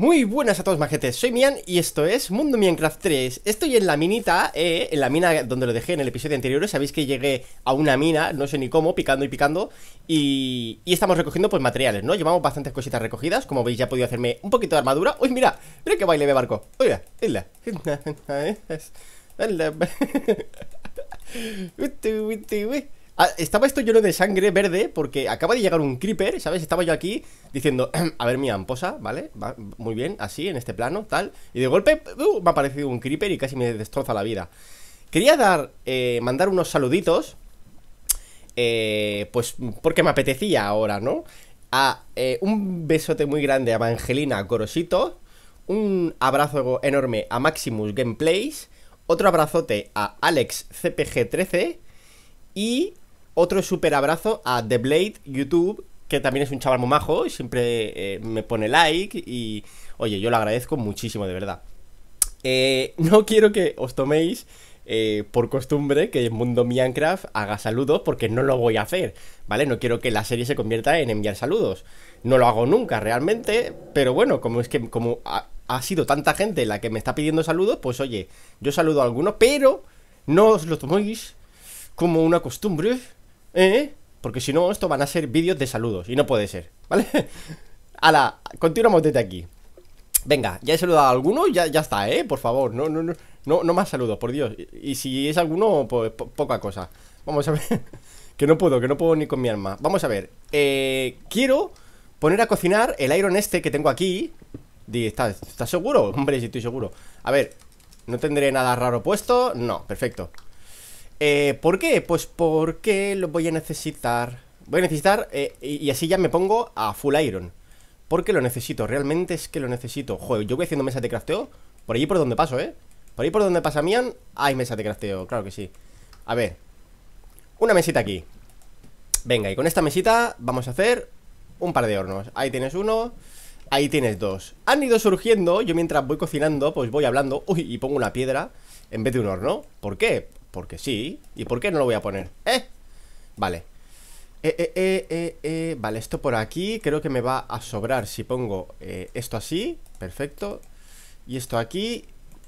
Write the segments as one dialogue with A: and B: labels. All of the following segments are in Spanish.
A: Muy buenas a todos majetes, soy Mian y esto es Mundo Minecraft 3 Estoy en la minita, eh, en la mina donde lo dejé en el episodio anterior Sabéis que llegué a una mina, no sé ni cómo, picando y picando Y, y estamos recogiendo pues materiales, ¿no? Llevamos bastantes cositas recogidas Como veis ya he podido hacerme un poquito de armadura ¡Uy, mira! ¡Mira que baile de barco! ¡Oiga! la! Ah, estaba esto lleno de sangre verde porque acaba de llegar un creeper, ¿sabes? Estaba yo aquí diciendo, a ver mi amposa, ¿vale? muy bien, así, en este plano, tal. Y de golpe uh, me ha aparecido un creeper y casi me destroza la vida. Quería dar, eh, mandar unos saluditos, eh, pues porque me apetecía ahora, ¿no? A eh, un besote muy grande a Evangelina Gorosito un abrazo enorme a Maximus Gameplays, otro abrazote a Alex CPG13 y otro super abrazo a The Blade YouTube, que también es un chaval muy majo y siempre eh, me pone like y oye, yo lo agradezco muchísimo, de verdad. Eh, no quiero que os toméis eh, por costumbre que el mundo Minecraft haga saludos porque no lo voy a hacer, ¿vale? No quiero que la serie se convierta en enviar saludos. No lo hago nunca realmente, pero bueno, como es que como ha, sido tanta gente la que me está pidiendo saludos, pues oye, yo saludo a alguno, pero no os lo toméis como una costumbre, ¿Eh? Porque si no, esto van a ser vídeos de saludos y no puede ser, ¿vale? Ala, continuamos desde aquí. Venga, ya he saludado a alguno, ya, está, ¿eh? Por favor, no, no, no, no, más saludos, por Dios. Y, si es alguno, pues poca cosa. Vamos a ver. que no puedo, que no puedo ni con mi alma. Vamos a ver. Eh, quiero poner a cocinar el iron este que tengo aquí. ¿Estás seguro? Hombre, sí, estoy seguro. A ver, ¿no tendré nada raro puesto? No, perfecto. Eh, ¿Por qué? Pues porque lo voy a necesitar. Voy a necesitar, eh, y así ya me pongo a full iron. Porque lo necesito, realmente es que lo necesito. Joder, yo voy haciendo mesas de crafteo. Por allí por donde paso, ¿eh? Por ahí por donde pasa Mian, hay mesas de crafteo, claro que sí. A ver, una mesita aquí. Venga, y con esta mesita vamos a hacer un par de hornos. Ahí tienes uno, ahí tienes dos. Han ido surgiendo, yo mientras voy cocinando, pues voy hablando. Uy, y pongo una piedra en vez de un horno. ¿Por qué? Porque sí. ¿Y por qué no lo voy a poner? ¿Eh? Vale. Eh, eh, eh, eh, eh Vale, esto por aquí creo que me va a sobrar si pongo eh, esto así. Perfecto. Y esto aquí.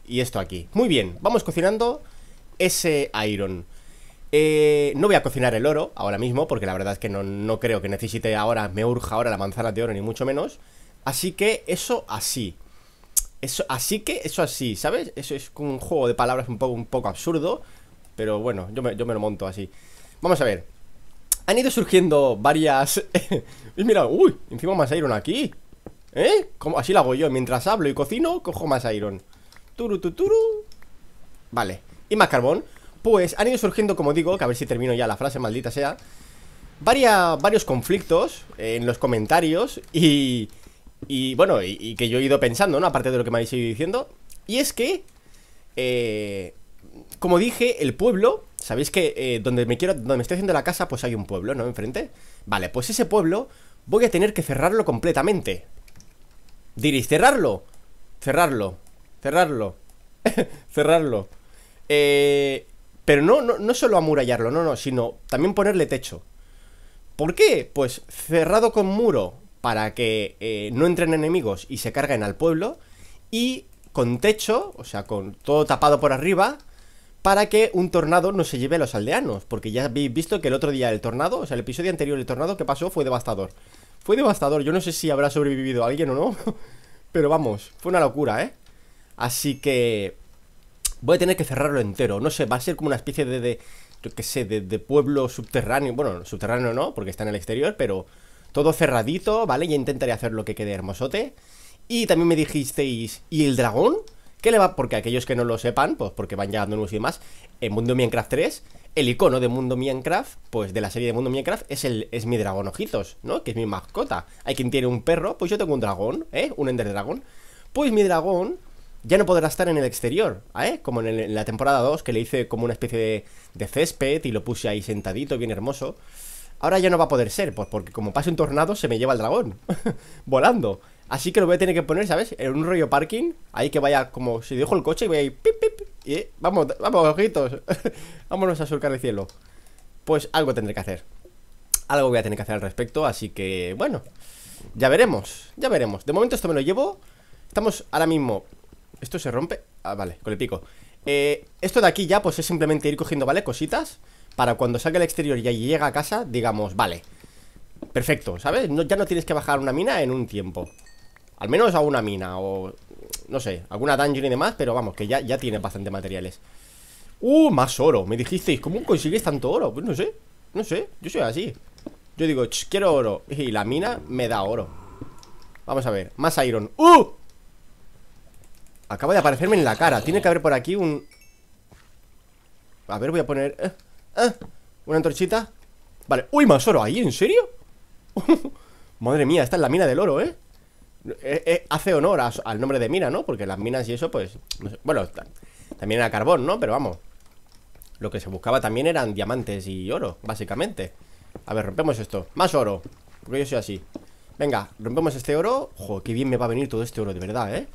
A: Y esto aquí. Muy bien, vamos cocinando ese iron. Eh, no voy a cocinar el oro ahora mismo porque la verdad es que no, no creo que necesite ahora, me urja ahora la manzana de oro ni mucho menos. Así que eso así. Eso, así que eso así, ¿sabes? Eso es un juego de palabras un poco, un poco absurdo. Pero bueno, yo me, lo monto así. Vamos a ver. Han ido surgiendo varias... mira, uy, encima más iron aquí. ¿Eh? Así lo hago yo. Mientras hablo y cocino, cojo más iron. Turu, turu. Vale. Y más carbón. Pues han ido surgiendo, como digo, que a ver si termino ya la frase, maldita sea. varios conflictos en los comentarios y... Y bueno, y, y, que yo he ido pensando, ¿no? Aparte de lo que me habéis ido diciendo. Y es que... Eh, como dije, el pueblo, sabéis que eh, donde me quiero, donde estoy haciendo la casa, pues hay un pueblo, ¿no? Enfrente. Vale, pues ese pueblo voy a tener que cerrarlo completamente. Diréis, cerrarlo, cerrarlo, cerrarlo, cerrarlo. Eh, pero no, no, no solo amurallarlo, no, no, sino también ponerle techo. ¿Por qué? Pues cerrado con muro para que eh, no entren enemigos y se carguen al pueblo. Y con techo, o sea, con todo tapado por arriba, para que un tornado no se lleve a los aldeanos, porque ya habéis visto que el otro día el tornado, o sea, el episodio anterior del tornado que pasó fue devastador. Fue devastador, yo no sé si habrá sobrevivido alguien o no, pero vamos, fue una locura, ¿eh? Así que voy a tener que cerrarlo entero, no sé, va a ser como una especie de, yo qué sé, de, de pueblo subterráneo, bueno, subterráneo no, porque está en el exterior, pero todo cerradito, ¿vale? Ya intentaré hacer lo que quede hermosote. Y también me dijisteis, ¿y el dragón? ¿Qué le va? Porque aquellos que no lo sepan, pues porque van llegando nuevos y más, en Mundo Minecraft 3, el icono de Mundo Minecraft, pues de la serie de Mundo Minecraft, es, el, es mi dragón ojitos, ¿no? Que es mi mascota. Hay quien tiene un perro, pues yo tengo un dragón, ¿eh? Un Ender Dragón. Pues mi dragón ya no podrá estar en el exterior, ¿eh? Como en, la temporada 2, que le hice como una especie de, de césped y lo puse ahí sentadito, bien hermoso. Ahora ya no va a poder ser, pues porque como pase un tornado se me lleva el dragón, volando. Así que lo voy a tener que poner, ¿sabes? En un rollo parking. Ahí que vaya como si dejo el coche y voy a ir pip, pip. Y eh, vamos, vamos, ojitos. Vámonos a surcar el cielo. Pues algo tendré que hacer. Algo voy a tener que hacer al respecto. Así que, bueno. Ya veremos. Ya veremos. De momento esto me lo llevo. Estamos ahora mismo. Esto se rompe. Ah, vale, con el pico. Eh, esto de aquí ya, pues es simplemente ir cogiendo, ¿vale? Cositas. Para cuando salga el exterior y llega a casa, digamos, vale. Perfecto, ¿sabes? ya no tienes que bajar una mina en un tiempo al menos a una mina o, no sé, alguna dungeon y demás, pero vamos, que ya, ya tiene bastante materiales. ¡Uh, más oro! Me dijisteis, ¿cómo consigues tanto oro? Pues no sé, no sé, yo soy así. Yo digo, quiero oro. Y la mina me da oro. Vamos a ver, más iron. ¡Uh! Acaba de aparecerme en la cara. Tiene que haber por aquí un... A ver, voy a poner... Eh, eh una antorchita. Vale. ¡Uy, más oro ahí! ¿En serio? Madre mía, esta es la mina del oro, ¿eh? Eh, eh, hace honor al nombre de mina, ¿no? Porque las minas y eso, pues. Bueno, también era carbón, ¿no? Pero vamos. Lo que se buscaba también eran diamantes y oro, básicamente. A ver, rompemos esto. Más oro. Porque yo soy así. Venga, rompemos este oro. Ojo, qué bien me va a venir todo este oro, de verdad, ¿eh?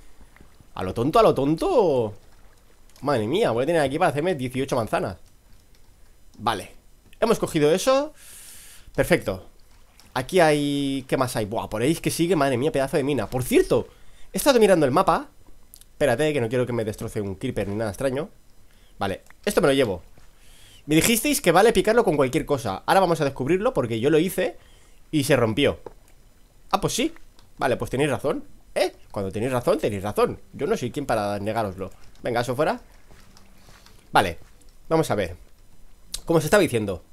A: A lo tonto, a lo tonto. Madre mía, voy a tener aquí para hacerme 18 manzanas. Vale. Hemos cogido eso. Perfecto. Aquí hay... ¿Qué más hay? Buah, por ahí es que sigue, madre mía, pedazo de mina Por cierto, he estado mirando el mapa Espérate, que no quiero que me destroce un creeper ni nada extraño Vale, esto me lo llevo Me dijisteis que vale picarlo con cualquier cosa Ahora vamos a descubrirlo porque yo lo hice Y se rompió Ah, pues sí, vale, pues tenéis razón ¿Eh? Cuando tenéis razón, tenéis razón Yo no soy quien para negároslo Venga, eso fuera Vale, vamos a ver Como se estaba diciendo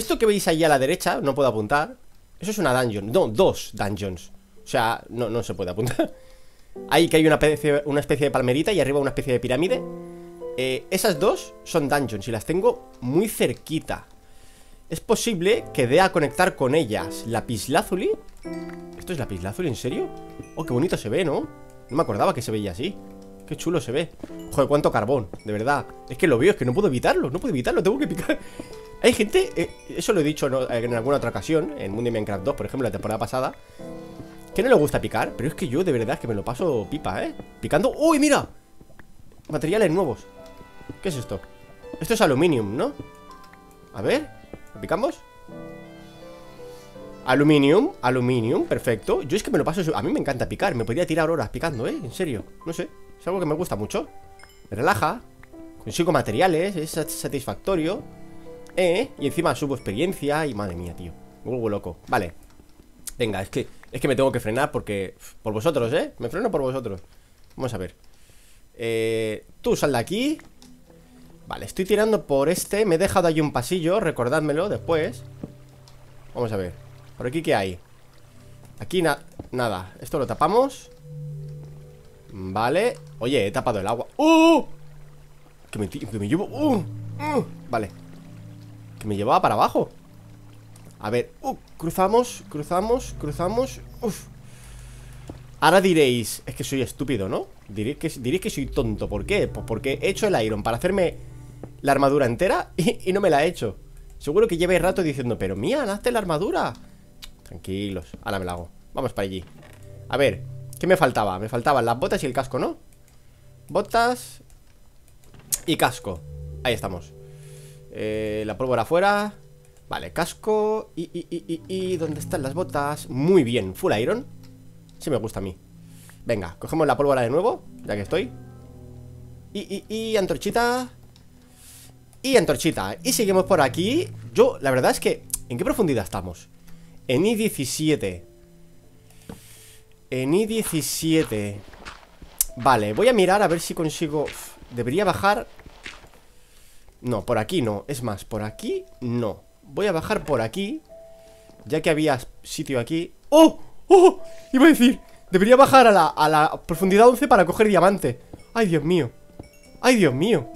A: esto que veis ahí a la derecha, no puedo apuntar Eso es una dungeon, no, dos dungeons O sea, no, no se puede apuntar Ahí que hay una especie, de palmerita y arriba una especie de pirámide eh, Esas dos son dungeons y las tengo muy cerquita Es posible que dé a conectar con ellas Lapislázuli ¿Esto es lapislázuli, en serio? Oh, qué bonito se ve, ¿no? No me acordaba que se veía así Qué chulo se ve Joder, cuánto carbón, de verdad Es que lo veo, es que no puedo evitarlo, no puedo evitarlo, tengo que picar hay gente, eh, eso lo he dicho en alguna otra ocasión, en Mundo Minecraft 2, por ejemplo, la temporada pasada, que no le gusta picar, pero es que yo de verdad que me lo paso pipa, ¿eh? Picando... ¡Uy, mira! Materiales nuevos. ¿Qué es esto? Esto es aluminium, ¿no? A ver, ¿lo picamos? Aluminium, aluminium, perfecto Yo es que me lo paso, a mí me encanta picar Me podría tirar horas picando, ¿eh? En serio, no sé Es algo que me gusta mucho me relaja Consigo materiales, es satisfactorio eh, y encima subo experiencia y madre mía, tío. Me loco. Vale. Venga, es que, es que me tengo que frenar porque... Por vosotros, ¿eh? Me freno por vosotros. Vamos a ver. Eh, tú sal de aquí. Vale, estoy tirando por este. Me he dejado ahí un pasillo, recordádmelo después. Vamos a ver. ¿Por aquí qué hay? Aquí nada. Esto lo tapamos. Vale. Oye, he tapado el agua. ¡Uh! Que me, llevo. ¡Uh! Vale. Que me llevaba para abajo A ver, uh, cruzamos, cruzamos, cruzamos Uf Ahora diréis, es que soy estúpido, ¿no? Diréis que, diréis que soy tonto, ¿por qué? Pues porque he hecho el iron para hacerme la armadura entera y, no me la he hecho Seguro que lleváis rato diciendo Pero mía, hazte la armadura Tranquilos, ahora me la hago Vamos para allí A ver, ¿qué me faltaba? Me faltaban las botas y el casco, ¿no? Botas y casco Ahí estamos eh, la pólvora afuera. Vale, casco. Y, y, y, y, ¿dónde están las botas? Muy bien, full iron. Sí me gusta a mí. Venga, cogemos la pólvora de nuevo, ya que estoy. Y, y, y, antorchita. Y antorchita. Y seguimos por aquí. Yo, la verdad es que. ¿En qué profundidad estamos? En I-17. En I-17. Vale, voy a mirar a ver si consigo. Debería bajar no, por aquí no. Es más, por aquí no. Voy a bajar por aquí. Ya que había sitio aquí. ¡Oh! ¡Oh! Iba a decir. Debería bajar a la, profundidad 11 para coger diamante. ¡Ay, Dios mío! ¡Ay, Dios mío!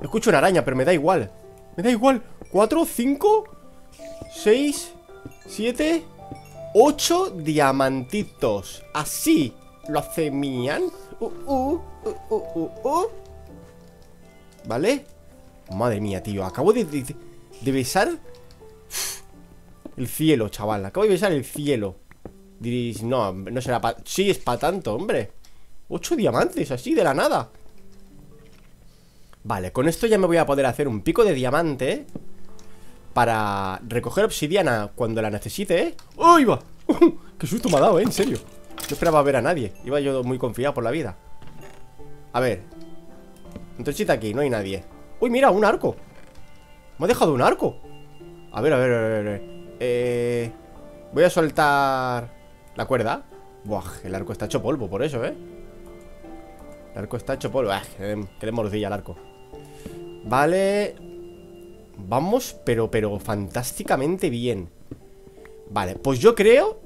A: Escucho una araña, pero me da igual. Me da igual. Cuatro, cinco, 6, 7, 8 diamantitos. Así lo hace Uh, uh, uh, uh, uh, uh. ¿Vale? Madre mía, tío Acabo de, de, besar El cielo, chaval Acabo de besar el cielo Diréis, no, no será para... Sí, es para tanto, hombre Ocho diamantes, así, de la nada Vale, con esto ya me voy a poder hacer un pico de diamante Para recoger obsidiana cuando la necesite, ¿eh? ¡Oh, ¡Uh! iba! ¡Qué susto me ha dado, eh! En serio No esperaba ver a nadie Iba yo muy confiado por la vida A ver, entonces aquí, no hay nadie Uy, mira, un arco Me ha dejado un arco A ver, a ver, a ver, eh, Voy a soltar La cuerda Buah, el arco está hecho polvo por eso, eh El arco está hecho polvo eh, que le mordilla el arco Vale Vamos, pero, pero Fantásticamente bien Vale, pues yo creo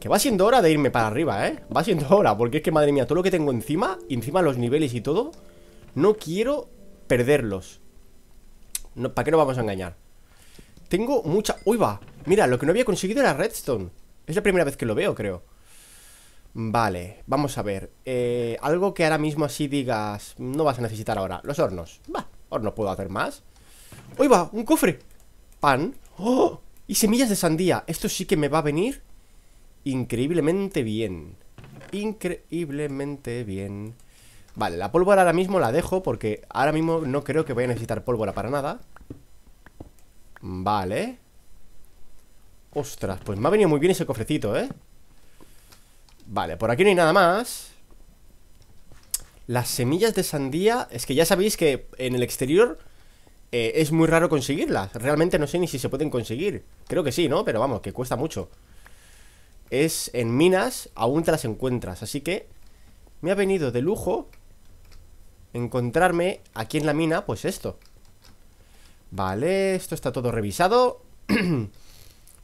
A: Que va siendo hora de irme para arriba, eh Va siendo hora, porque es que madre mía Todo lo que tengo encima, encima los niveles y todo no quiero perderlos. ¿Para qué nos vamos a engañar? Tengo mucha... ¡Uy, va! Mira, lo que no había conseguido era redstone. Es la primera vez que lo veo, creo. Vale, vamos a ver. Eh, algo que ahora mismo así digas... No vas a necesitar ahora. Los hornos. Va, horno puedo hacer más. ¡Uy, va! ¡Un cofre! Pan. ¡Oh! Y semillas de sandía. Esto sí que me va a venir increíblemente bien. Increíblemente bien. Vale, la pólvora ahora mismo la dejo porque ahora mismo no creo que vaya a necesitar pólvora para nada Vale Ostras, pues me ha venido muy bien ese cofrecito, ¿eh? Vale, por aquí no hay nada más Las semillas de sandía Es que ya sabéis que en el exterior eh, Es muy raro conseguirlas Realmente no sé ni si se pueden conseguir Creo que sí, ¿no? Pero vamos, que cuesta mucho Es en minas Aún te las encuentras, así que Me ha venido de lujo encontrarme aquí en la mina, pues esto Vale, esto está todo revisado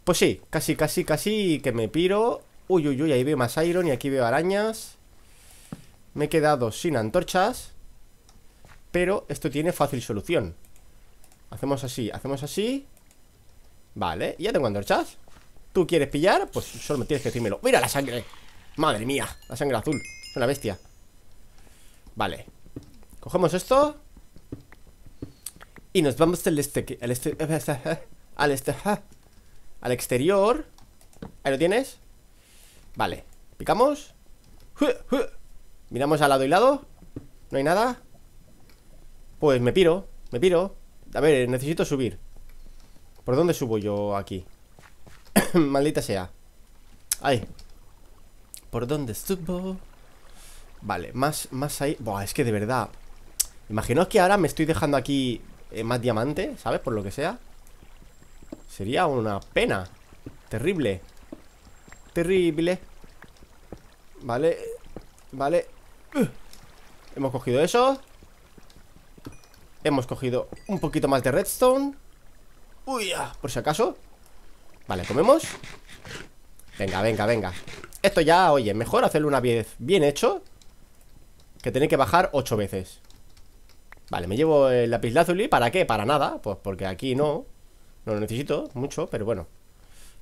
A: Pues sí, casi, casi, casi que me piro Uy, uy, uy, ahí veo más iron y aquí veo arañas Me he quedado sin antorchas Pero esto tiene fácil solución Hacemos así, hacemos así Vale, ya tengo antorchas ¿Tú quieres pillar? Pues solo me tienes que decírmelo ¡Mira la sangre! ¡Madre mía! La sangre azul, es una bestia Vale Cogemos esto Y nos vamos este, al este Al este Al exterior Ahí lo tienes Vale, picamos Miramos al lado y lado No hay nada Pues me piro, me piro A ver, necesito subir ¿Por dónde subo yo aquí? Maldita sea Ahí ¿Por dónde subo? Vale, más, más ahí Buah, es que de verdad Imaginaos que ahora me estoy dejando aquí eh, más diamante, ¿sabes? Por lo que sea Sería una pena Terrible Terrible Vale Vale Hemos cogido eso Hemos cogido un poquito más de redstone Uy, ah, por si acaso Vale, comemos Venga, venga, venga Esto ya, oye, mejor hacerlo una vez bien hecho Que tener que bajar ocho veces Vale, me llevo el lápiz lazuli ¿Para qué? Para nada, pues porque aquí no No lo necesito mucho, pero bueno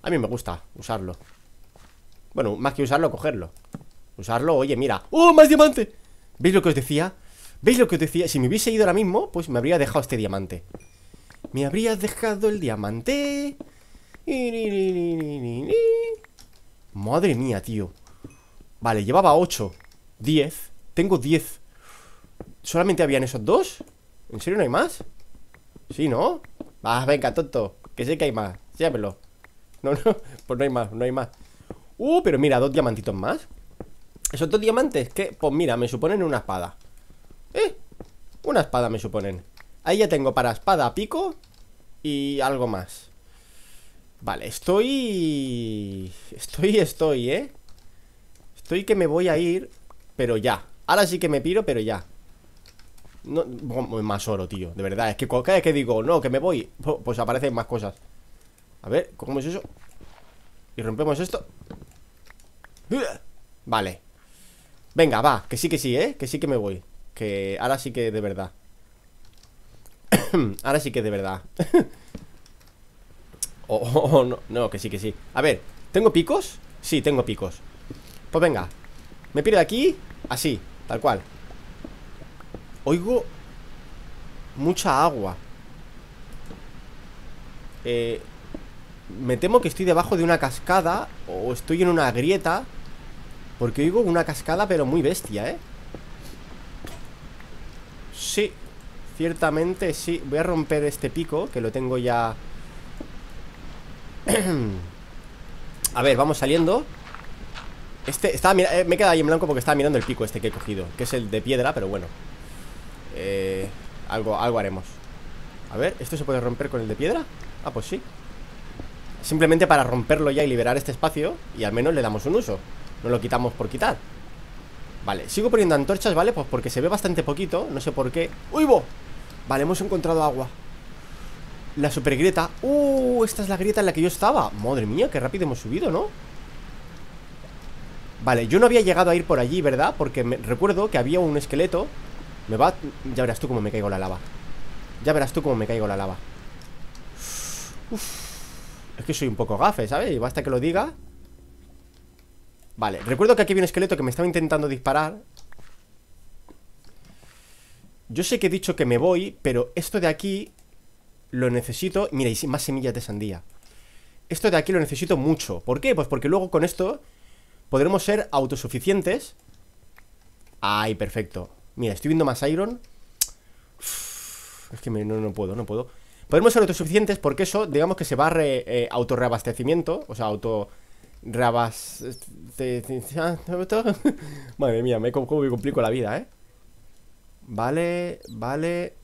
A: A mí me gusta usarlo Bueno, más que usarlo, cogerlo Usarlo, oye, mira ¡Oh, más diamante! ¿Veis lo que os decía? ¿Veis lo que os decía? Si me hubiese ido ahora mismo, pues me habría dejado este diamante Me habría dejado el diamante Madre mía, tío Vale, llevaba 8 10 Tengo 10 ¿Solamente habían esos dos? ¿En serio no hay más? Sí, ¿no? Ah, venga, tonto Que sé que hay más, llámelo No, no, pues no hay más, no hay más Uh, pero mira, dos diamantitos más Esos dos diamantes, que, pues mira, me suponen una espada Eh, una espada me suponen Ahí ya tengo para espada, pico Y algo más Vale, estoy... Estoy, estoy, ¿eh? Estoy que me voy a ir Pero ya, ahora sí que me piro, pero ya no, más oro, tío, de verdad Es que cada vez que digo, no, que me voy Pues aparecen más cosas A ver, ¿cómo es eso? Y rompemos esto Vale Venga, va, que sí, que sí, ¿eh? Que sí que me voy Que ahora sí que de verdad Ahora sí que de verdad oh, oh, oh, no, no, que sí, que sí A ver, ¿tengo picos? Sí, tengo picos Pues venga, me de aquí Así, tal cual Oigo mucha agua. Eh, me temo que estoy debajo de una cascada o estoy en una grieta. Porque oigo una cascada, pero muy bestia, ¿eh? Sí, ciertamente sí. Voy a romper este pico, que lo tengo ya... a ver, vamos saliendo. Este, estaba, eh, me he quedado ahí en blanco porque estaba mirando el pico este que he cogido, que es el de piedra, pero bueno. Eh, algo, algo haremos A ver, ¿esto se puede romper con el de piedra? Ah, pues sí Simplemente para romperlo ya y liberar este espacio Y al menos le damos un uso No lo quitamos por quitar Vale, sigo poniendo antorchas, ¿vale? Pues porque se ve bastante poquito, no sé por qué ¡Uy, bo! Vale, hemos encontrado agua La super grieta ¡Uh! Esta es la grieta en la que yo estaba Madre mía, qué rápido hemos subido, ¿no? Vale, yo no había llegado a ir por allí, ¿verdad? Porque me, recuerdo que había un esqueleto me va... Ya verás tú cómo me caigo la lava Ya verás tú cómo me caigo la lava Es que soy un poco gafe, ¿sabes? Y basta que lo diga Vale, recuerdo que aquí había un esqueleto que me estaba intentando disparar Yo sé que he dicho que me voy Pero esto de aquí Lo necesito Mira, y más semillas de sandía Esto de aquí lo necesito mucho ¿Por qué? Pues porque luego con esto Podremos ser autosuficientes Ay, perfecto Mira, estoy viendo más Iron. es que no, puedo, no puedo. Podemos ser autosuficientes porque eso, digamos que se va auto eh, autorreabastecimiento, o sea, auto... Madre mía, me, me complico la vida, ¿eh? Vale, vale.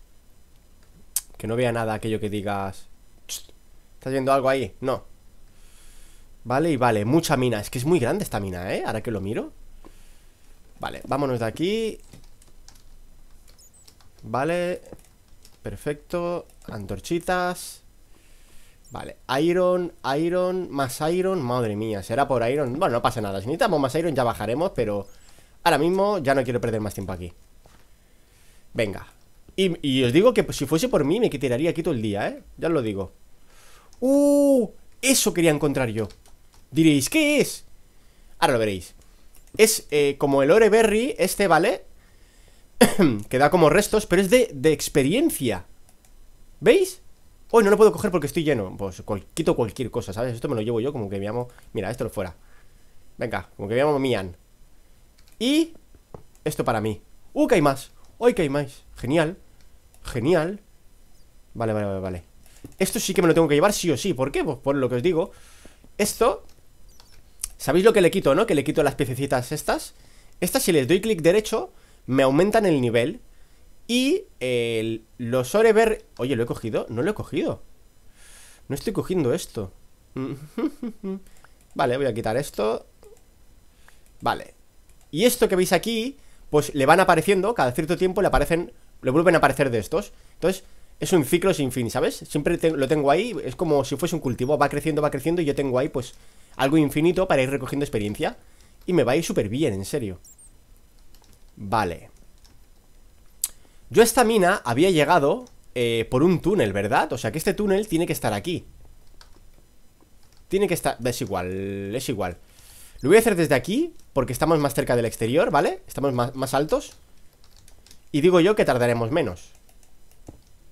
A: Que no vea nada aquello que digas. ¿Estás viendo algo ahí? No. Vale, y vale, mucha mina. Es que es muy grande esta mina, ¿eh? Ahora que lo miro. Vale, vámonos de aquí. Vale, perfecto Antorchitas Vale, Iron, Iron, más Iron Madre mía, será por Iron Bueno, no pasa nada, si necesitamos más Iron ya bajaremos Pero ahora mismo ya no quiero perder más tiempo aquí Venga Y, os digo que si fuese por mí me quitaría aquí todo el día, ¿eh? Ya os lo digo ¡Uh! Eso quería encontrar yo Diréis, ¿qué es? Ahora lo veréis Es eh, como el ore berry este, ¿vale? queda como restos, pero es de, experiencia. ¿Veis? Hoy no lo puedo coger porque estoy lleno. Pues quito cualquier cosa, ¿sabes? Esto me lo llevo yo como que me llamo... Mira, esto lo fuera. Venga, como que me llamo Mian. Y... Esto para mí. ¡Uh, que hay más! ¡Hoy que hay más! Genial. Genial. Vale, vale, vale, vale. Esto sí que me lo tengo que llevar sí o sí. ¿Por qué? Pues por lo que os digo. Esto... ¿Sabéis lo que le quito, no? Que le quito las piececitas estas. Estas si les doy clic derecho me aumentan el nivel. Y el, los Orever... Oye, ¿lo he cogido? No lo he cogido. No estoy cogiendo esto. vale, voy a quitar esto. Vale. Y esto que veis aquí, pues le van apareciendo, cada cierto tiempo le aparecen, le vuelven a aparecer de estos. Entonces, es un ciclo sin fin, ¿sabes? Siempre lo tengo ahí, es como si fuese un cultivo, va creciendo, va creciendo y yo tengo ahí, pues, algo infinito para ir recogiendo experiencia. Y me va a ir súper bien, en serio. Vale. Yo esta mina había llegado eh, por un túnel, ¿verdad? O sea que este túnel tiene que estar aquí. Tiene que estar... Es igual, es igual. Lo voy a hacer desde aquí porque estamos más cerca del exterior, ¿vale? Estamos más altos. Y digo yo que tardaremos menos.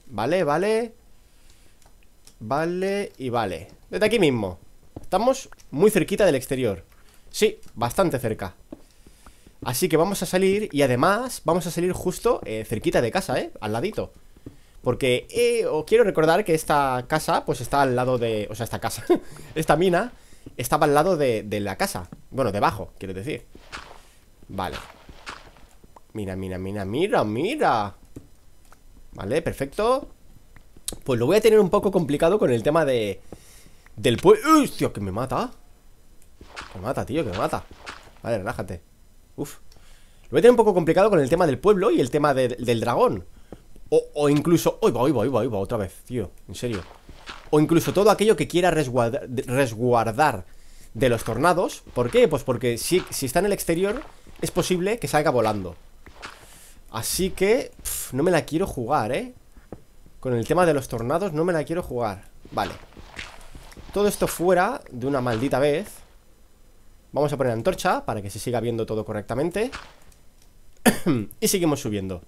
A: Vale, vale. Vale y vale. Desde aquí mismo. Estamos muy cerquita del exterior. Sí, bastante cerca. Así que vamos a salir y además vamos a salir justo eh, cerquita de casa, ¿eh? Al ladito. Porque eh, os quiero recordar que esta casa, pues está al lado de... O sea, esta casa. esta mina estaba al lado de, de la casa. Bueno, debajo, quiero decir. Vale. Mira, mira, mira, mira, mira. Vale, perfecto. Pues lo voy a tener un poco complicado con el tema de... Del pueblo... ¡Hostia, que me mata! me mata, tío, que me mata. Vale, relájate. Uf. Lo voy a tener un poco complicado con el tema del pueblo y el tema del dragón. O, o incluso... iba, voy, voy, iba, otra vez, tío. En serio. O incluso todo aquello que quiera resguardar de los tornados. ¿Por qué? Pues porque si, está en el exterior es posible que salga volando. Así que no me la quiero jugar, ¿eh? Con el tema de los tornados no me la quiero jugar. Vale. Todo esto fuera de una maldita vez. Vamos a poner antorcha para que se siga viendo todo correctamente Y seguimos subiendo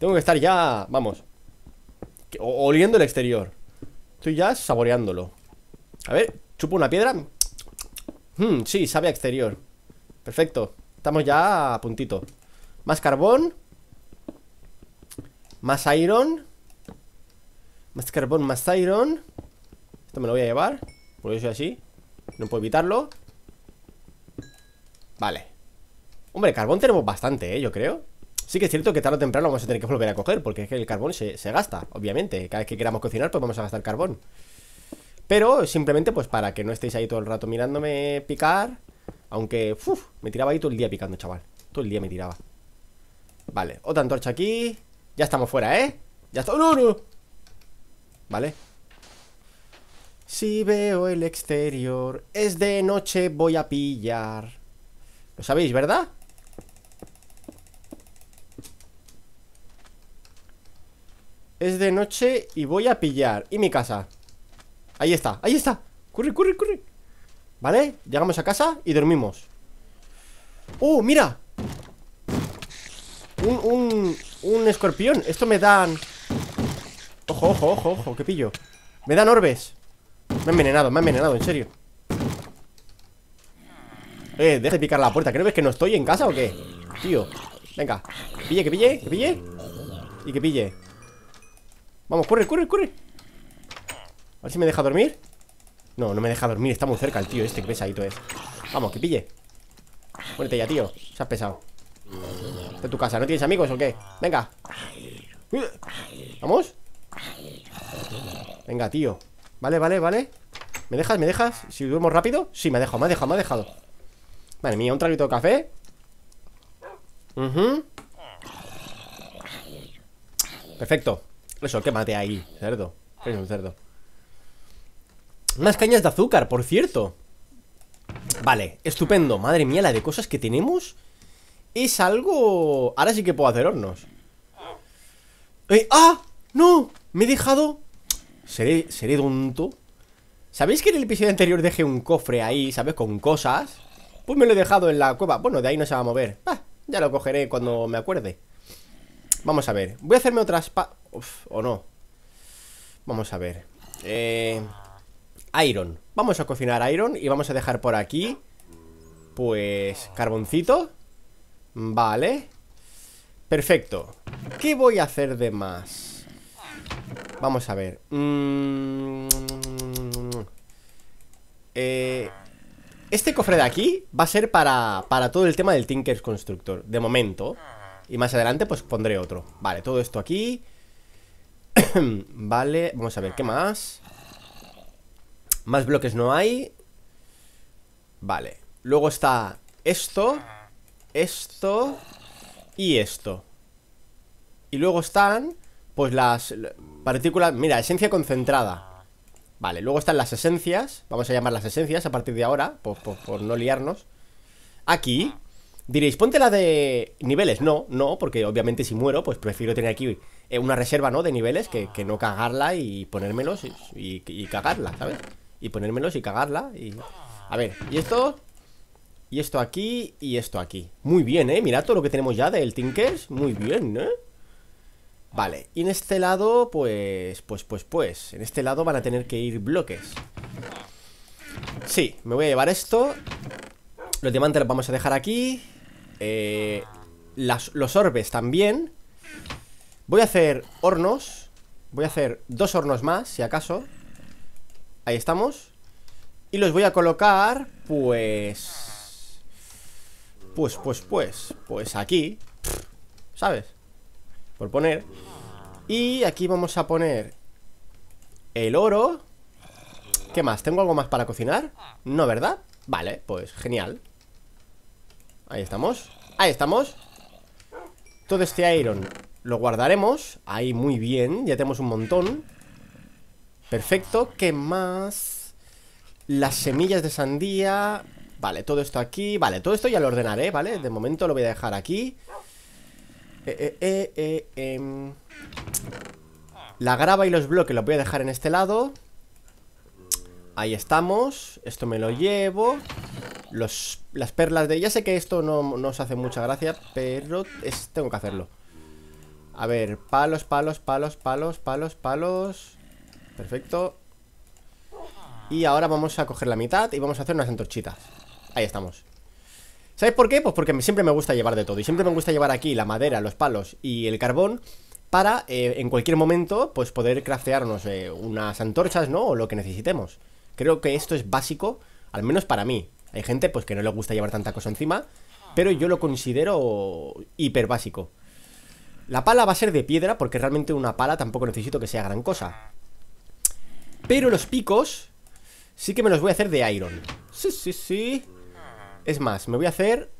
A: Tengo que estar ya, vamos Oliendo el exterior Estoy ya saboreándolo A ver, chupo una piedra hmm, Sí, sabe a exterior Perfecto, estamos ya a puntito Más carbón Más iron Más carbón, más iron Esto me lo voy a llevar Por eso así, no puedo evitarlo Vale Hombre, carbón tenemos bastante, ¿eh? Yo creo Sí que es cierto que tarde o temprano vamos a tener que volver a coger Porque es que el carbón se, gasta, obviamente Cada vez que queramos cocinar, pues vamos a gastar carbón Pero simplemente, pues para que no estéis ahí todo el rato mirándome picar Aunque, uff, me tiraba ahí todo el día picando, chaval Todo el día me tiraba Vale, otra antorcha aquí Ya estamos fuera, ¿eh? Ya está... ¡Oh, ¡No, no! Vale Si veo el exterior Es de noche, voy a pillar sabéis, ¿verdad? Es de noche y voy a pillar ¿Y mi casa? Ahí está, ahí está Corre, corre, corre ¿Vale? Llegamos a casa y dormimos ¡Uh, mira! Un, un, un escorpión Esto me dan... Ojo, ojo, ojo, ojo, que pillo Me dan orbes Me han envenenado, me han envenenado, en serio eh, deja de picar la puerta. ¿Crees que no estoy en casa o qué? Tío, venga. Pille, que pille, que pille. Y que pille. Vamos, corre, corre, corre. A ver si me deja dormir. No, no me deja dormir. Está muy cerca el tío este. Que pesadito es. Vamos, que pille. Muérete ya, tío. Se has pesado. Está en tu casa. ¿No tienes amigos o qué? Venga. ¿Vamos? Venga, tío. Vale, vale, vale. ¿Me dejas? ¿Me dejas? ¿Si duermo rápido? Sí, me ha dejado, me ha dejado, me ha dejado Madre mía, un traguito de café Perfecto Eso, que mate ahí, cerdo un cerdo Más cañas de azúcar, por cierto Vale, estupendo Madre mía, la de cosas que tenemos Es algo... Ahora sí que puedo hacer hornos eh, ¡Ah! ¡No! Me he dejado... Seré, seré tonto ¿Sabéis que en el episodio anterior dejé un cofre ahí, ¿sabes? Con cosas pues me lo he dejado en la cueva. Bueno, de ahí no se va a mover. Ah, ya lo cogeré cuando me acuerde. Vamos a ver. Voy a hacerme otras pa... Uf, o no. Vamos a ver. Eh... Iron. Vamos a cocinar iron y vamos a dejar por aquí... Pues... Carboncito. Vale. Perfecto. ¿Qué voy a hacer de más? Vamos a ver. Mm. Eh... Este cofre de aquí va a ser para, para todo el tema del Tinker's Constructor, de momento. Y más adelante pues pondré otro. Vale, todo esto aquí. vale, vamos a ver, ¿qué más? Más bloques no hay. Vale. Luego está esto, esto y esto. Y luego están, pues las partículas... Mira, esencia concentrada. Vale, luego están las esencias. Vamos a llamar las esencias a partir de ahora, por, no liarnos. Aquí diréis, ponte la de niveles. No, no, porque obviamente si muero, pues prefiero tener aquí eh, una reserva, ¿no? De niveles que, no cagarla y ponérmelos y, y, cagarla, ¿sabes? Y ponérmelos y cagarla y... A ver, y esto... Y esto aquí y esto aquí Muy bien, ¿eh? Mira todo lo que tenemos ya del Tinkers Muy bien, ¿eh? Vale, y en este lado, pues, pues, pues, pues En este lado van a tener que ir bloques Sí, me voy a llevar esto Los diamantes los vamos a dejar aquí eh, Los orbes también Voy a hacer hornos Voy a hacer dos hornos más, si acaso Ahí estamos Y los voy a colocar, pues... Pues, pues, pues Pues aquí ¿Sabes? por poner Y aquí vamos a poner el oro ¿Qué más? ¿Tengo algo más para cocinar? No, ¿verdad? Vale, pues genial Ahí estamos Ahí estamos Todo este iron lo guardaremos Ahí muy bien, ya tenemos un montón Perfecto, ¿qué más? Las semillas de sandía Vale, todo esto aquí Vale, todo esto ya lo ordenaré, ¿vale? De momento lo voy a dejar aquí eh, eh, eh, em. la grava y los bloques los voy a dejar en este lado. Ahí estamos. Esto me lo llevo. Los, las perlas de... Ya sé que esto no, nos os hace mucha gracia, pero tengo que hacerlo. A ver, palos, palos, palos, palos, palos, palos. Perfecto. Y ahora vamos a coger la mitad y vamos a hacer unas antorchitas. Ahí estamos. ¿Sabes por qué? Pues porque siempre me gusta llevar de todo. Y siempre me gusta llevar aquí la madera, los palos y el carbón para eh, en cualquier momento pues poder craftearnos unas antorchas, ¿no? O lo que necesitemos. Creo que esto es básico, al menos para mí. Hay gente pues que no le gusta llevar tanta cosa encima, pero yo lo considero hiper básico. La pala va a ser de piedra porque realmente una pala tampoco necesito que sea gran cosa. Pero los picos sí que me los voy a hacer de iron. Sí, sí, sí. Es más, me voy a hacer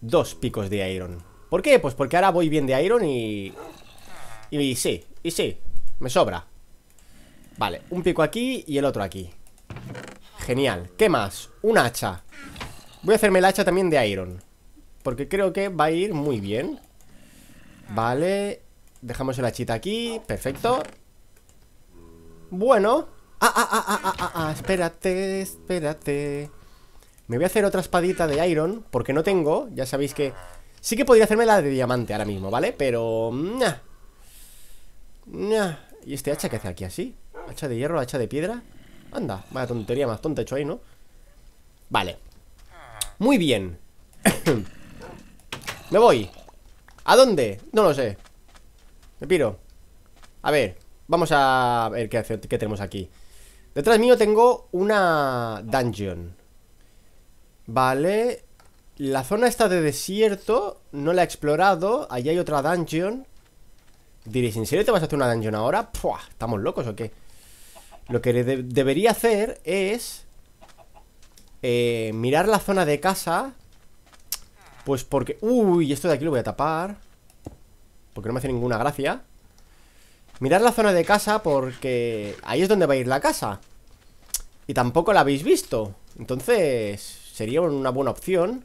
A: dos picos de iron. ¿Por qué? Pues porque ahora voy bien de iron y... Y, sí, y sí, me sobra. Vale, un pico aquí y el otro aquí. Genial. ¿Qué más? Un hacha. Voy a hacerme el hacha también de iron. Porque creo que va a ir muy bien. Vale. Dejamos el hachita aquí. Perfecto. Bueno. Ah, ah, ah, ah, ah, ah, ah espérate, espérate. Me voy a hacer otra espadita de iron, porque no tengo, ya sabéis que... Sí que podría hacerme la de diamante ahora mismo, ¿vale? Pero... Nah. Nah. ¿Y este hacha que hace aquí así? ¿Hacha de hierro, hacha de piedra? Anda, vaya tontería más tonta hecho ahí, ¿no? Vale Muy bien Me voy ¿A dónde? No lo sé Me piro A ver, vamos a ver qué, qué tenemos aquí Detrás mío tengo una dungeon Vale. La zona está de desierto no la he explorado. Allí hay otra dungeon. Diréis, ¿en serio te vas a hacer una dungeon ahora? ¡Puah! ¿Estamos locos o qué? Lo que debería hacer es... Eh, mirar la zona de casa. Pues porque... Uy, esto de aquí lo voy a tapar. Porque no me hace ninguna gracia. Mirar la zona de casa porque ahí es donde va a ir la casa. Y tampoco la habéis visto. Entonces, Sería una buena opción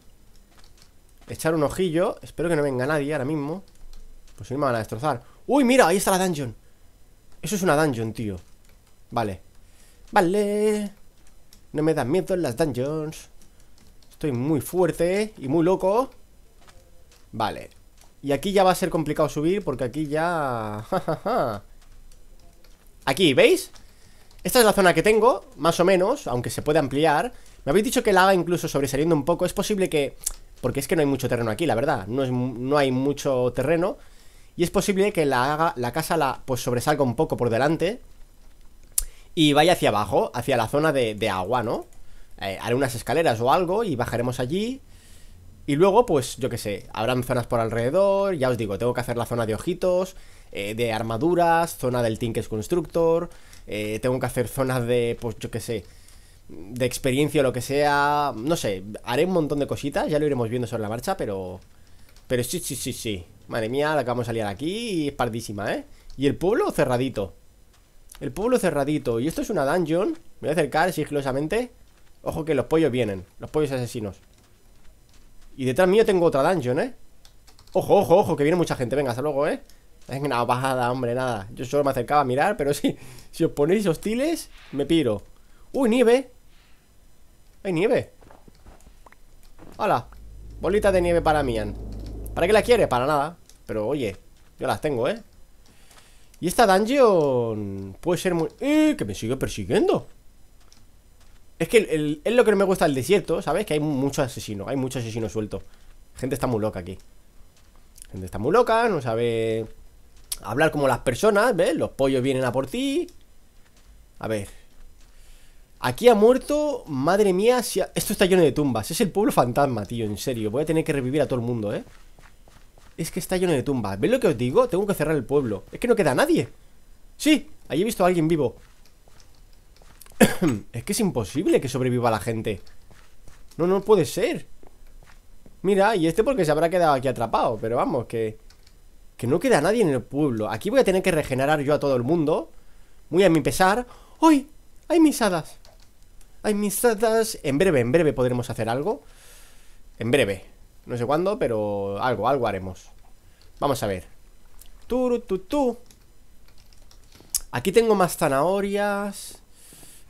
A: Echar un ojillo Espero que no venga nadie ahora mismo Pues si no me van a destrozar ¡Uy, mira! Ahí está la dungeon Eso es una dungeon, tío Vale Vale No me dan miedo las dungeons Estoy muy fuerte y muy loco Vale Y aquí ya va a ser complicado subir Porque aquí ya... Aquí, ¿veis? Esta es la zona que tengo, más o menos, aunque se puede ampliar. Me habéis dicho que la haga incluso sobresaliendo un poco. Es posible que... Porque es que no hay mucho terreno aquí, la verdad. No, no hay mucho terreno. Y es posible que la, haga, la casa la pues sobresalga un poco por delante. Y vaya hacia abajo, hacia la zona de, agua, ¿no? Eh, haré unas escaleras o algo y bajaremos allí. Y luego, pues, yo qué sé, habrán zonas por alrededor. Ya os digo, tengo que hacer la zona de ojitos, eh, de armaduras, zona del Tinkers Constructor... Eh, tengo que hacer zonas de, pues yo qué sé, de experiencia o lo que sea, no sé, haré un montón de cositas, ya lo iremos viendo sobre la marcha, pero... Pero sí, sí, sí, sí. Madre mía, la acabamos vamos a liar aquí es pardísima, ¿eh? Y el pueblo cerradito. El pueblo cerradito. Y esto es una dungeon. Me voy a acercar sigilosamente. Ojo que los pollos vienen. Los pollos asesinos. Y detrás mío tengo otra dungeon, ¿eh? Ojo, ojo, ojo, que viene mucha gente. Venga, hasta luego, ¿eh? Es Una bajada, hombre, nada Yo solo me acercaba a mirar, pero sí Si os ponéis hostiles, me piro ¡Uy, nieve! ¡Hay nieve! hola Bolita de nieve para Mian ¿Para qué la quiere? Para nada Pero oye, yo las tengo, ¿eh? Y esta dungeon puede ser muy... ¡Eh! Que me sigue persiguiendo Es que es lo que no me gusta el desierto, ¿sabes? Que hay muchos asesino, hay mucho asesino suelto Gente está muy loca aquí Gente está muy loca, no sabe Hablar como las personas, ¿ves? Los pollos vienen a por ti. A ver. Aquí ha muerto, madre mía, si esto está lleno de tumbas. Es el pueblo fantasma, tío, en serio. Voy a tener que revivir a todo el mundo, ¿eh? Es que está lleno de tumbas. ¿Ves lo que os digo? Tengo que cerrar el pueblo. Es que no queda nadie. Sí, ahí he visto a alguien vivo. es que es imposible que sobreviva la gente. No, no puede ser. Mira, y este porque se habrá quedado aquí atrapado. Pero vamos, que... Que no queda nadie en el pueblo. Aquí voy a tener que regenerar yo a todo el mundo. Muy a mi pesar. ¡Uy! ¡Hay mis hadas! ¡Hay mis hadas! En breve, en breve podremos hacer algo. En breve. No sé cuándo, pero algo, algo haremos. Vamos a ver. Turu, tu, Aquí tengo más zanahorias.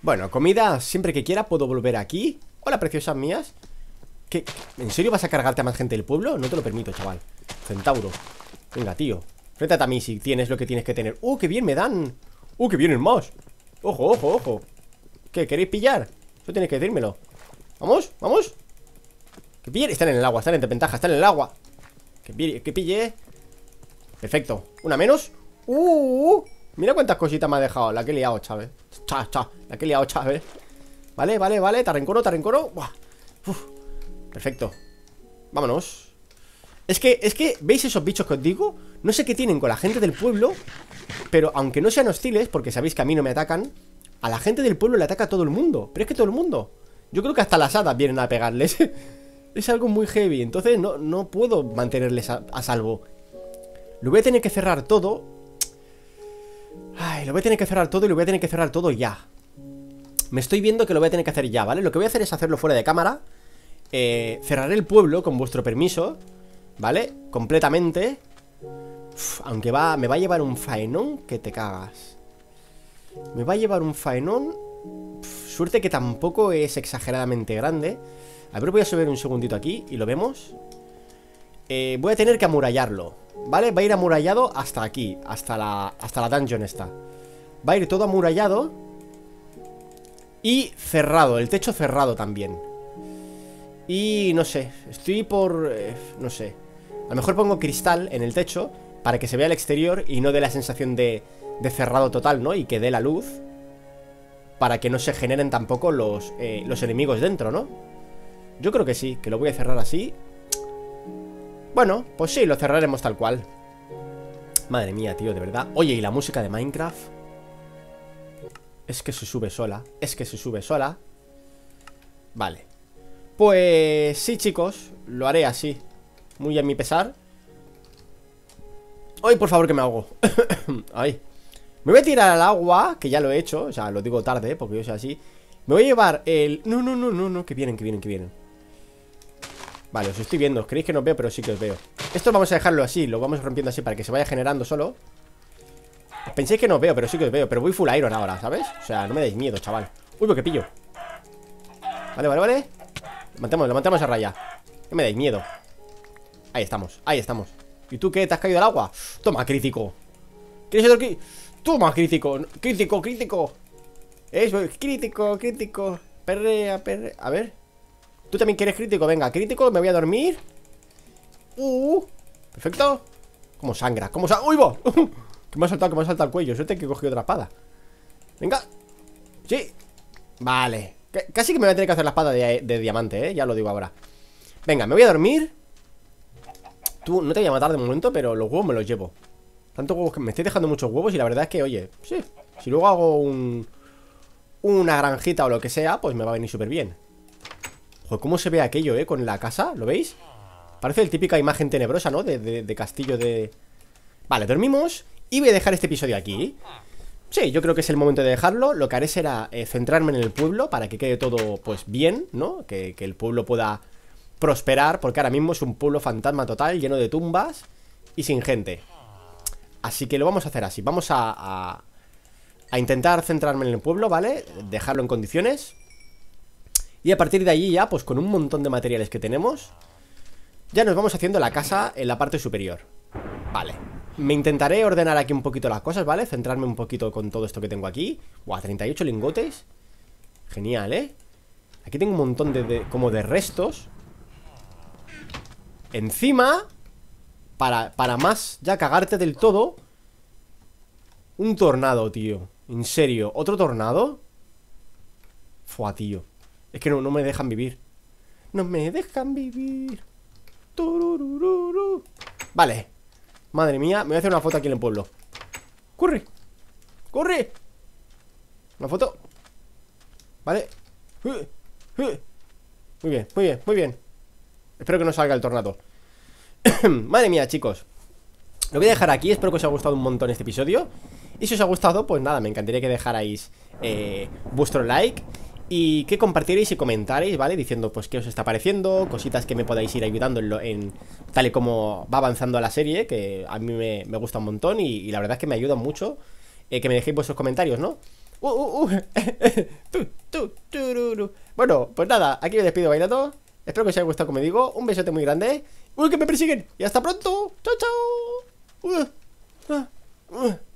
A: Bueno, comida siempre que quiera puedo volver aquí. Hola, preciosas mías. ¿Qué? ¿En serio vas a cargarte a más gente del pueblo? No te lo permito, chaval. Centauro. Venga, tío Enfréntate a mí si tienes lo que tienes que tener ¡Uh, qué bien me dan! ¡Uh, qué el mouse! ojo, ojo! ¿Qué? ¿Queréis pillar? Eso tienes que decírmelo ¿Vamos? ¿Vamos? ¡Que pille! Están en el agua, están en desventaja, están en el agua ¡Que pille! Perfecto ¿Una menos? ¡Uh! Mira cuántas cositas me ha dejado La que he liado, Chávez Cha, cha La que he liado, Chávez Vale, vale, vale Te tarrencoro. te Perfecto Vámonos es que, es que, ¿veis esos bichos que os digo? No sé qué tienen con la gente del pueblo Pero aunque no sean hostiles, porque sabéis que a mí no me atacan A la gente del pueblo le ataca todo el mundo Pero es que todo el mundo Yo creo que hasta las hadas vienen a pegarles Es algo muy heavy, entonces no, puedo mantenerles a, salvo Lo voy a tener que cerrar todo Ay, lo voy a tener que cerrar todo y lo voy a tener que cerrar todo ya Me estoy viendo que lo voy a tener que hacer ya, ¿vale? Lo que voy a hacer es hacerlo fuera de cámara eh, Cerraré el pueblo con vuestro permiso ¿Vale? Completamente Aunque va, me va a llevar un faenón Que te cagas Me va a llevar un faenón Suerte que tampoco es exageradamente grande A ver, voy a subir un segundito aquí Y lo vemos eh, Voy a tener que amurallarlo ¿Vale? Va a ir amurallado hasta aquí Hasta la, hasta la dungeon esta Va a ir todo amurallado Y cerrado, el techo cerrado también y no sé, estoy por... Eh, no sé. A lo mejor pongo cristal en el techo para que se vea el exterior y no dé la sensación de, de cerrado total, ¿no? Y que dé la luz para que no se generen tampoco los, eh, los enemigos dentro, ¿no? Yo creo que sí, que lo voy a cerrar así. Bueno, pues sí, lo cerraremos tal cual. Madre mía, tío, de verdad. Oye, ¿y la música de Minecraft? Es que se sube sola, es que se sube sola. Vale. Pues sí, chicos, lo haré así Muy a mi pesar Ay, por favor, que me hago, Ay Me voy a tirar al agua, que ya lo he hecho O sea, lo digo tarde, ¿eh? porque yo soy así Me voy a llevar el... No, no, no, no, no, que vienen, que vienen, que vienen Vale, os estoy viendo, creéis que no os veo, pero sí que os veo Esto vamos a dejarlo así, lo vamos rompiendo así Para que se vaya generando solo Penséis que no os veo, pero sí que os veo Pero voy full iron ahora, ¿sabes? O sea, no me dais miedo, chaval Uy, pues que pillo Vale, vale, vale le mantemos, a raya No me dais miedo Ahí estamos, ahí estamos ¿Y tú qué? ¿Te has caído al agua? Toma, crítico ¿Quieres otro crítico? Toma, crítico Crítico, crítico Eso, crítico, crítico Perrea, perrea A ver Tú también quieres crítico Venga, crítico Me voy a dormir Uh Perfecto Como sangra Como sangra ¡Uy, que me ha saltado, que me ha saltado el cuello Suerte que he cogido otra espada Venga Sí Vale Casi que me voy a tener que hacer la espada de, diamante, ¿eh? Ya lo digo ahora Venga, me voy a dormir Tú, no te voy a matar de momento, pero los huevos me los llevo Tantos huevos que me estoy dejando muchos huevos Y la verdad es que, oye, sí Si luego hago un... Una granjita o lo que sea, pues me va a venir súper bien Joder, cómo se ve aquello, ¿eh? Con la casa, ¿lo veis? Parece el típica imagen tenebrosa, ¿no? De, de, de castillo de... Vale, dormimos Y voy a dejar este episodio aquí Sí, yo creo que es el momento de dejarlo. Lo que haré será eh, centrarme en el pueblo para que quede todo pues bien, ¿no? Que, el pueblo pueda prosperar, porque ahora mismo es un pueblo fantasma total, lleno de tumbas y sin gente. Así que lo vamos a hacer así. Vamos a, a, a intentar centrarme en el pueblo, ¿vale? Dejarlo en condiciones. Y a partir de allí ya, pues con un montón de materiales que tenemos, ya nos vamos haciendo la casa en la parte superior. Vale. Me intentaré ordenar aquí un poquito las cosas, ¿vale? Centrarme un poquito con todo esto que tengo aquí Buah, 38 lingotes Genial, ¿eh? Aquí tengo un montón de, como de restos Encima para, más ya cagarte del todo Un tornado, tío En serio, ¿otro tornado? Fua, tío Es que no, me dejan vivir No me dejan vivir Vale Madre mía, me voy a hacer una foto aquí en el pueblo ¡Corre! ¡Corre! Una foto Vale eh, eh. Muy bien, muy bien, muy bien Espero que no salga el tornado Madre mía, chicos Lo voy a dejar aquí, espero que os haya gustado un montón este episodio Y si os ha gustado, pues nada, me encantaría que dejarais eh, vuestro like y que compartierais y comentaréis, ¿vale? Diciendo pues qué os está pareciendo, cositas que me podáis ir ayudando en, lo, en tal y como va avanzando la serie, que a mí me, gusta un montón y, la verdad es que me ayuda mucho eh, que me dejéis vuestros comentarios, ¿no? Uh, uh, uh. bueno, pues nada, aquí me despido bailando. Espero que os haya gustado, como digo. Un besote muy grande. ¡Uy, que me persiguen! ¡Y hasta pronto! ¡Chao, chao!